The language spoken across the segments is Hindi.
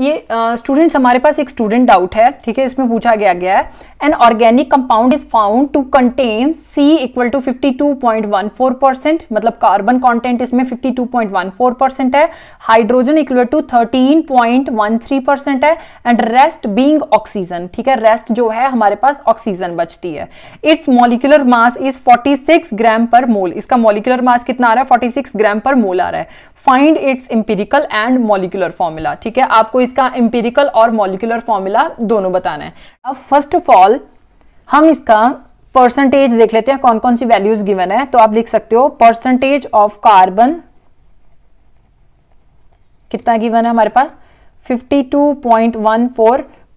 ये स्टूडेंट्स uh, हमारे पास एक स्टूडेंट डाउट है ठीक है इसमें पूछा गया गया है an organic compound is found to contain C equal to 52.14 percent मतलब कार्बन कंटेंट इसमें 52.14 परसेंट है हाइड्रोजन इक्वल टू 13.13 परसेंट है एंड रेस्ट बीइंग ऑक्सीजन ठीक है रेस्ट जो है हमारे पास ऑक्सीजन बचती है its molecular mass is 46 gram per mole इसका मोलिकुलर मास कितना आ रहा है 46 ग्राम पर मोल आ रहा है find its empirical and molecular formula ठीक है आपको इसका इंपेरिकल और मॉलिकुलर फॉर्मूला दोनों बताना है अब फर्स्ट ऑफ ऑल हम इसका परसेंटेज देख लेते हैं कौन कौन सी वैल्यूज गिवन है तो आप लिख सकते हो परसेंटेज ऑफ कार्बन कितना गिवन है हमारे पास 52.14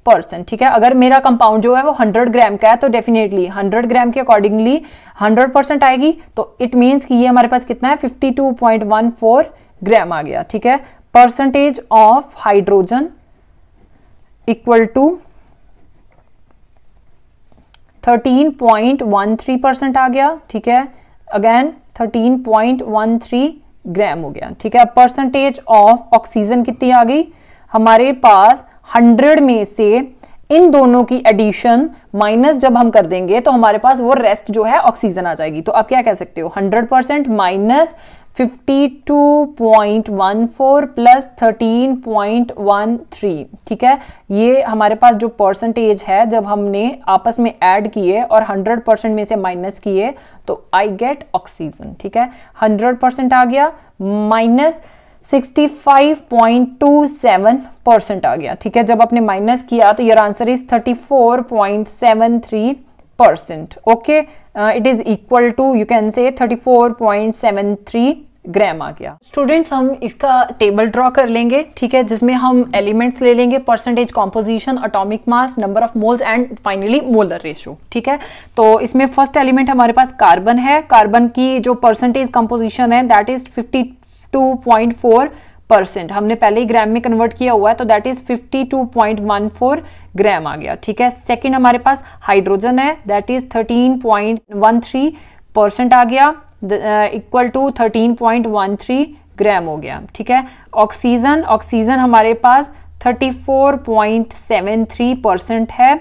परसेंट ठीक है अगर मेरा कंपाउंड जो है वो 100 ग्राम का है तो डेफिनेटली 100 ग्राम के अकॉर्डिंगली 100 परसेंट आएगी तो इट मींस कि ये हमारे पास कितना है 52.14 ग्राम आ गया ठीक है percentage of hydrogen equal to 13.13 percent आ गया ठीक है अगेन 13.13 ग्राम हो गया ठीक है परसेंटेज ऑफ ऑक्सीजन कितनी आ गई हमारे पास 100 में से इन दोनों की एडिशन माइनस जब हम कर देंगे तो हमारे पास वो रेस्ट जो है ऑक्सीजन आ जाएगी तो आप क्या कह सकते हो 100 परसेंट माइनस 52.14 प्लस 13.13 ठीक है ये हमारे पास जो परसेंटेज है जब हमने आपस में ऐड किए और 100 परसेंट में से माइनस किए तो आई गेट ऑक्सीजन ठीक है 100 परसेंट आ गया माइनस 65.27 परसेंट आ गया ठीक है जब आपने माइनस किया तो your answer is 34.73 percent okay uh, it is equal to you can say 34.73 gram आ गया स्टूडेंट्स हम इसका टेबल ड्रॉ कर लेंगे ठीक है जिसमें हम एलिमेंट्स ले लेंगे percentage composition atomic mass number of moles and finally molar ratio ठीक है तो इसमें फर्स्ट एलिमेंट हमारे पास कार्बन है कार्बन की जो परसेंटेज कॉम्पोजिशन है that is fifty two point four percent हमने पहले ही ग्राम में कन्वर्ट किया हुआ है तो दैट इज 52.14 ग्राम आ गया ठीक है सेकंड हमारे पास हाइड्रोजन है दैट इज 13.13 परसेंट आ गया इक्वल टू 13.13 ग्राम हो गया ठीक है ऑक्सीजन ऑक्सीजन हमारे पास 34.73 परसेंट है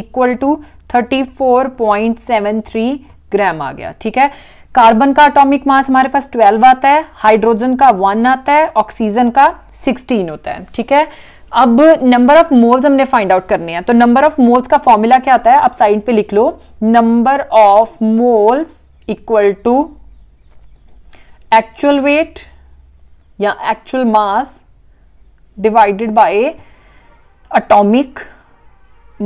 इक्वल टू 34.73 ग्राम आ गया ठीक है कार्बन का अटोमिक मास हमारे पास 12 आता है हाइड्रोजन का 1 आता है ऑक्सीजन का 16 होता है ठीक है अब नंबर ऑफ मोल्स हमने फाइंड आउट करने हैं तो नंबर ऑफ मोल्स का फॉर्मूला क्या होता है आप साइड पे लिख लो number of moles equal to actual weight या actual mass divided by atomic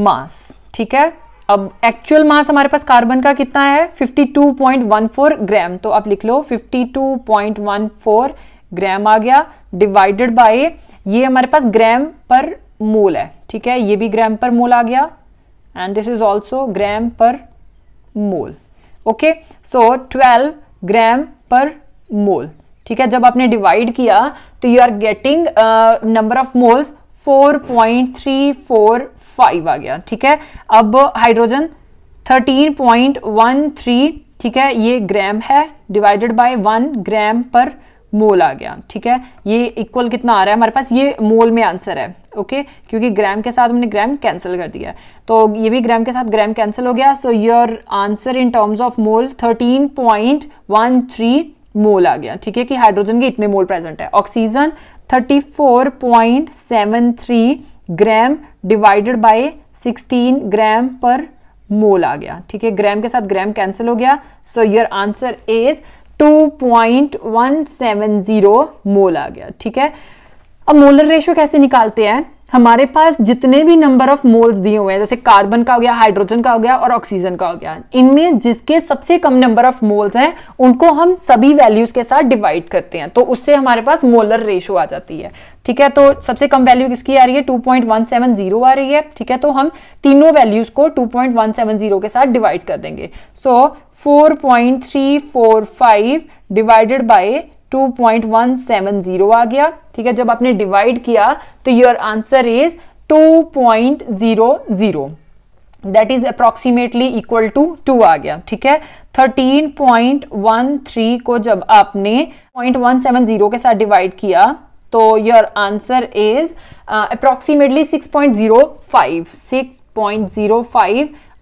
mass ठीक है अब एक्चुअल मास हमारे पास कार्बन का कितना है 52.14 ग्राम तो आप लिख लो 52.14 ग्राम आ गया डिवाइडेड बाय ये हमारे पास ग्राम पर मोल है ठीक है ये भी ग्राम पर मोल आ गया and this is also gram per mole okay so 12 gram per mole ठीक है जब आपने डिवाइड किया तो you are getting number of moles five आ गया ठीक है अब hydrogen thirteen point one three ठीक है ये ग्राम है divided by one gram per mole आ गया ठीक है ये इक्वल कितना आ रहा है हमारे पास ये मोल में आंसर है ओके क्योंकि ग्राम के साथ हमने ग्राम कैंसिल कर दिया तो ये भी ग्राम के साथ ग्राम कैंसिल हो गया so your answer in terms of mole 13.13 mole आ गया ठीक है कि हाइड्रोजन के इतने मोल प्रेजेंट है oxygen 34.73 gram divided by 16 gram per mole आ गया ठीक है ग्राम के साथ ग्राम कैंसिल हो गया so your answer is 2.170 mole आ गया ठीक है अब मोलर रेशियो कैसे निकालते हैं हमारे पास जितने भी नंबर ऑफ मोल्स दिए हुए हैं जैसे कार्बन का हो गया हाइड्रोजन का हो गया और ऑक्सीजन का हो गया इनमें जिसके सबसे कम नंबर ऑफ मोल्स हैं उनको हम सभी वैल्यूज के साथ डिवाइड करते हैं तो उससे हमारे पास मोलर रेशो आ जाती है ठीक है तो सबसे कम वैल्यू किसकी आ रही है जीरो आ रही है ठीक है तो हम तीनों वैल्यूज को जीरो के साथ डिवाइड कर देंगे so so, five divided by 2.170 आ गया ठीक है जब आपने डिवाइड किया तो your answer is 2.00 point zero zero that is approximately equal to two आ गया ठीक है 13.13 को जब आपने 0.170 के साथ डिवाइड किया तो योर आंसर इज अप्रोक्सीमेटली 6.05 6.05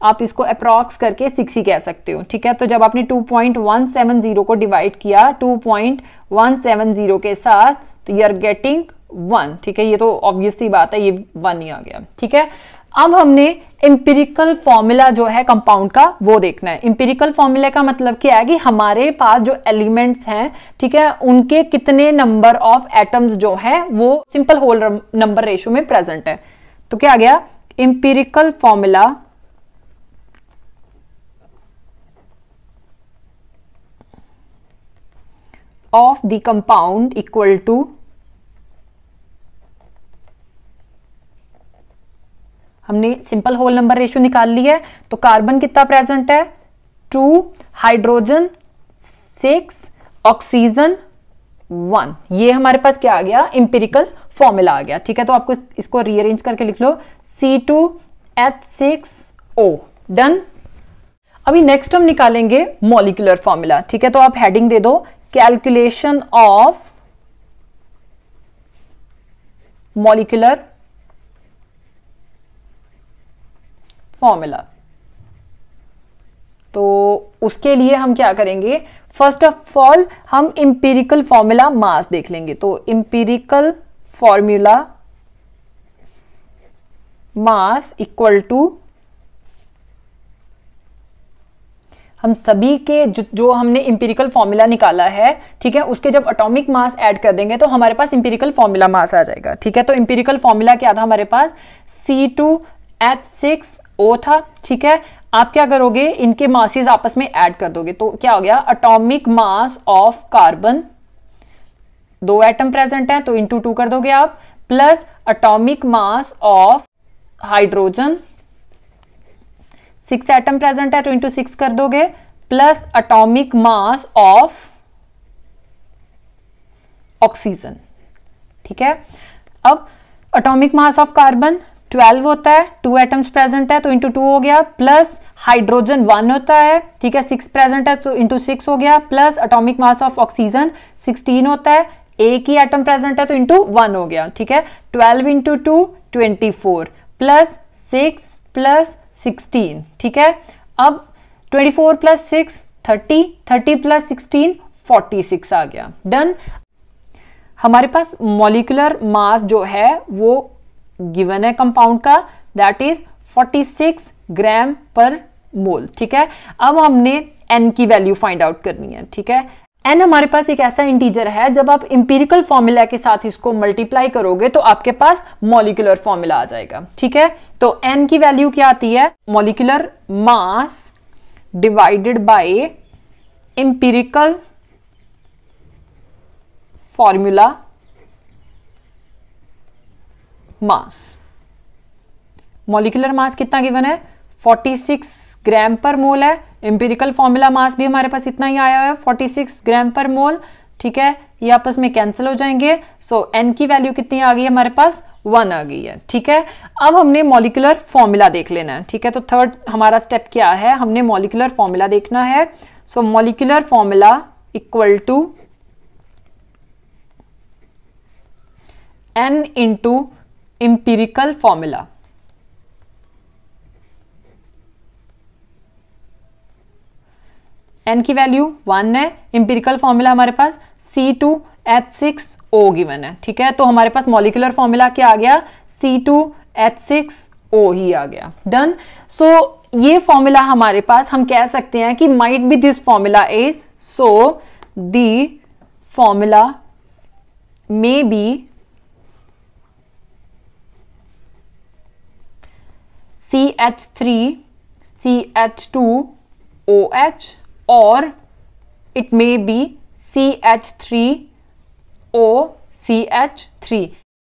आप इसको अप्रॉक्स करके सिक्स ही कह सकते हो ठीक है तो जब आपने 2.170 को डिवाइड किया 2.170 के साथ तो यू आर गेटिंग वन ठीक है ये तो ऑब्वियसली बात है ये वन ही आ गया ठीक है अब हमने इंपेरिकल फॉर्मूला जो है कंपाउंड का वो देखना है इंपेरिकल फॉर्मूला का मतलब क्या है कि हमारे पास जो एलिमेंट्स हैं ठीक है उनके कितने नंबर ऑफ एटम्स जो है वो सिंपल होल नंबर रेशो में प्रेजेंट है तो क्या आ गया empirical formula of the compound equal to हमने सिंपल होल नंबर रेशियो निकाल ली है तो कार्बन कितना प्रेजेंट है two hydrogen six oxygen one ये हमारे पास क्या आ गया इंपेरिकल फॉर्मूला आ गया ठीक है तो आपको इस, इसको रीअरेंज करके लिख लो C two H six O done अभी नेक्स्ट हम निकालेंगे मॉलिकुलर फॉर्मूला ठीक है तो आप हेडिंग दे दो कैलकुलेशन ऑफ मॉलिकुलर फॉर्मूला तो उसके लिए हम क्या करेंगे फर्स्ट ऑफ ऑल हम इंपीरिकल फॉर्मूला मास देख लेंगे तो empirical formula mass equal to हम सभी के जो, हमने इंपेरिकल फॉर्मूला निकाला है ठीक है उसके जब अटोमिक मास ऐड कर देंगे तो हमारे पास इंपेरिकल फॉर्मूला मास आ जाएगा ठीक है तो इंपेरिकल फॉर्मूला क्या था हमारे पास C two H six O था ठीक है आप क्या करोगे इनके मासिस आपस में ऐड कर दोगे तो क्या हो गया अटोमिक मास ऑफ कार्बन दो एटम प्रेजेंट है तो इंटू टू कर दोगे आप plus atomic mass of hydrogen six atom present है तो इंटू सिक्स कर दोगे plus atomic mass of oxygen ठीक है अब अटोमिक मास ऑफ कार्बन 12 होता है टू एटम्स प्रेजेंट है तो इंटू टू हो गया प्लस हाइड्रोजन वन होता है ठीक है सिक्स प्रेजेंट है तो इंटू सिक्स हो गया plus atomic mass of oxygen 16 होता है एक ही एटम प्रेजेंट है तो इंटू वन हो गया ठीक है 12 into two twenty plus six plus sixteen ठीक है अब twenty four plus six thirty thirty plus sixteen forty six आ गया डन हमारे पास मॉलिकुलर मास जो है वो गिवन है कंपाउंड का that is forty six gram per mole ठीक है अब हमने एन की वैल्यू फाइंड आउट करनी है ठीक है एन हमारे पास एक ऐसा इंटीजर है जब आप इंपेरिकल फॉर्मूला के साथ इसको मल्टीप्लाई करोगे तो आपके पास मॉलिकुलर फॉर्मूला आ जाएगा ठीक है तो एन की वैल्यू क्या आती है molecular mass divided by empirical formula mass molecular mass कितना गिवन है 46 ग्राम पर मोल है एम्पेरिकल फॉर्मूला मास भी हमारे पास इतना ही आया है 46 ग्राम पर मोल ठीक है ये आपस में कैंसिल हो जाएंगे सो so, एन की वैल्यू कितनी आ गई हमारे पास वन आ गई है ठीक है अब हमने मॉलिकुलर फॉर्मूला देख लेना है ठीक है तो थर्ड हमारा स्टेप क्या है हमने मॉलिकुलर फॉर्मूला देखना है so molecular formula equal to n into empirical formula n की वैल्यू वन है इंपेरिकल फॉर्मूला हमारे पास C two H six O given है ठीक है तो हमारे पास मॉलिकुलर फॉर्मूला क्या आ गया C two H six O ही आ गया डन सो so, ये फॉर्मूला हमारे पास हम कह सकते हैं कि might be this formula is so the formula may be C H three C H two O H or it may be CH3OCH3.